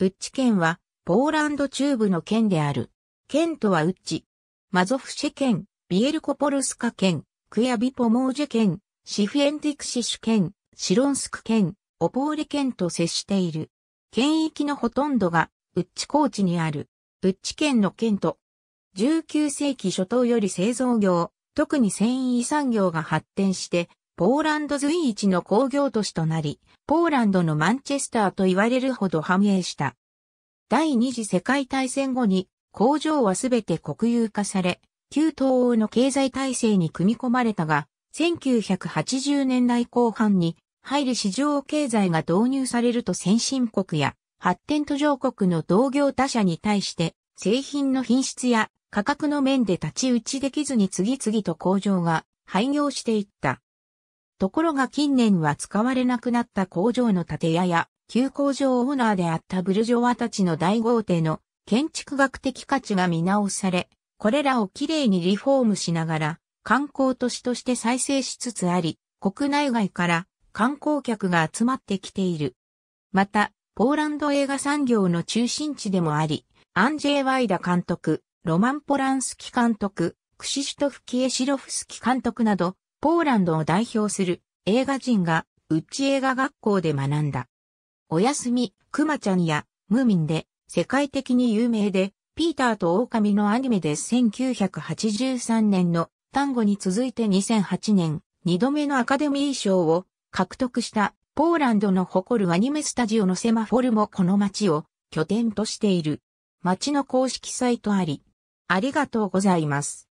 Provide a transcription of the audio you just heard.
ウッチ県は、ポーランド中部の県である。県とはウッチ、マゾフシェ県、ビエルコポルスカ県、クヤビポモージェ県、シフエンティクシシュ県、シロンスク県、オポーレ県と接している。県域のほとんどが、ウッチ高地にある、ウッチ県の県と、19世紀初頭より製造業、特に繊維産業が発展して、ポーランド随一の工業都市となり、ポーランドのマンチェスターと言われるほど繁栄した。第二次世界大戦後に工場はすべて国有化され、旧東欧の経済体制に組み込まれたが、1980年代後半に入り市場経済が導入されると先進国や発展途上国の同業他社に対して製品の品質や価格の面で立ち打ちできずに次々と工場が廃業していった。ところが近年は使われなくなった工場の建屋や、旧工場オーナーであったブルジョワたちの大豪邸の建築学的価値が見直され、これらをきれいにリフォームしながら、観光都市として再生しつつあり、国内外から観光客が集まってきている。また、ポーランド映画産業の中心地でもあり、アンジェイ・ワイダ監督、ロマン・ポランスキ監督、クシシュトフ・キエシロフスキ監督など、ポーランドを代表する映画人がウッチ映画学校で学んだ。おやすみ、クマちゃんやムーミンで世界的に有名で、ピーターと狼のアニメで1983年の単語に続いて2008年2度目のアカデミー賞を獲得したポーランドの誇るアニメスタジオのセマフォルもこの街を拠点としている。街の公式サイトあり。ありがとうございます。